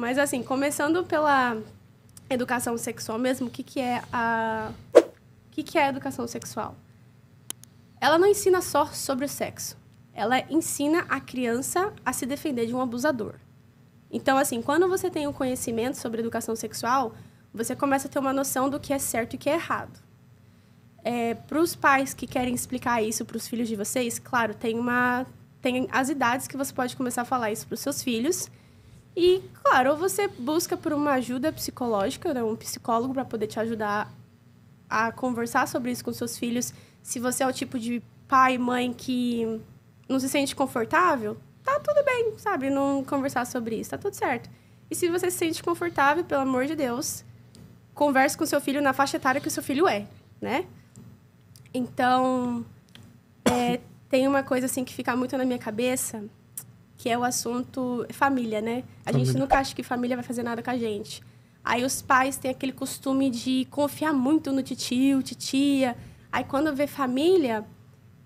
Mas, assim, começando pela educação sexual mesmo, o que, que é a... O que, que é a educação sexual? Ela não ensina só sobre o sexo. Ela ensina a criança a se defender de um abusador. Então, assim, quando você tem o um conhecimento sobre educação sexual, você começa a ter uma noção do que é certo e o que é errado. É, para os pais que querem explicar isso para os filhos de vocês, claro, tem uma tem as idades que você pode começar a falar isso para os seus filhos e, claro, ou você busca por uma ajuda psicológica, né? um psicólogo para poder te ajudar a conversar sobre isso com seus filhos. Se você é o tipo de pai mãe que não se sente confortável, tá tudo bem, sabe? Não conversar sobre isso, tá tudo certo. E se você se sente confortável, pelo amor de Deus, converse com seu filho na faixa etária que o seu filho é, né? Então, é, tem uma coisa assim que fica muito na minha cabeça, que é o assunto família, né? A família. gente nunca acha que família vai fazer nada com a gente. Aí os pais têm aquele costume de confiar muito no tio, titia. Aí quando vê família,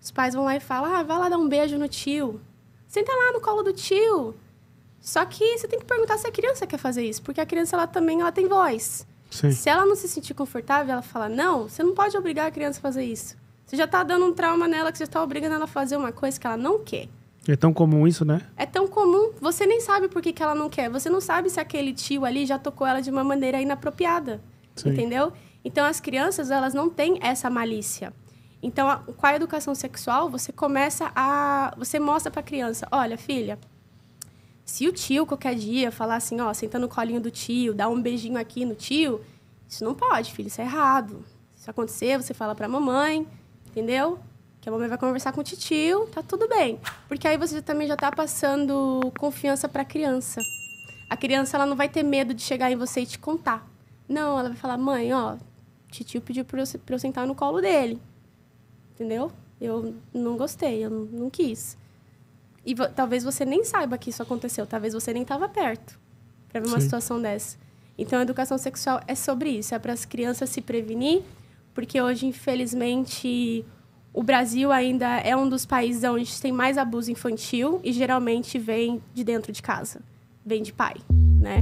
os pais vão lá e falam: ah, vai lá dar um beijo no tio. Senta lá no colo do tio. Só que você tem que perguntar se a criança quer fazer isso, porque a criança ela também ela tem voz. Sim. Se ela não se sentir confortável, ela fala: não, você não pode obrigar a criança a fazer isso. Você já está dando um trauma nela, que você está obrigando ela a fazer uma coisa que ela não quer. É tão comum isso, né? É tão comum, você nem sabe por que, que ela não quer. Você não sabe se aquele tio ali já tocou ela de uma maneira inapropriada. Sim. Entendeu? Então as crianças, elas não têm essa malícia. Então, a, com a educação sexual, você começa a. Você mostra para a criança: olha, filha, se o tio qualquer dia falar assim, ó, senta no colinho do tio, dá um beijinho aqui no tio, isso não pode, filho, isso é errado. Se isso acontecer, você fala para a mamãe, entendeu? que a mamãe vai conversar com o tio, tá tudo bem. Porque aí você também já tá passando confiança para a criança. A criança ela não vai ter medo de chegar em você e te contar. Não, ela vai falar: "Mãe, ó, tio pediu para eu, pra eu sentar no colo dele". Entendeu? Eu não gostei, eu não quis. E talvez você nem saiba que isso aconteceu, talvez você nem tava perto para ver uma Sim. situação dessa. Então, a educação sexual é sobre isso, é para as crianças se prevenir, porque hoje, infelizmente, o Brasil ainda é um dos países onde tem mais abuso infantil e geralmente vem de dentro de casa, vem de pai, né?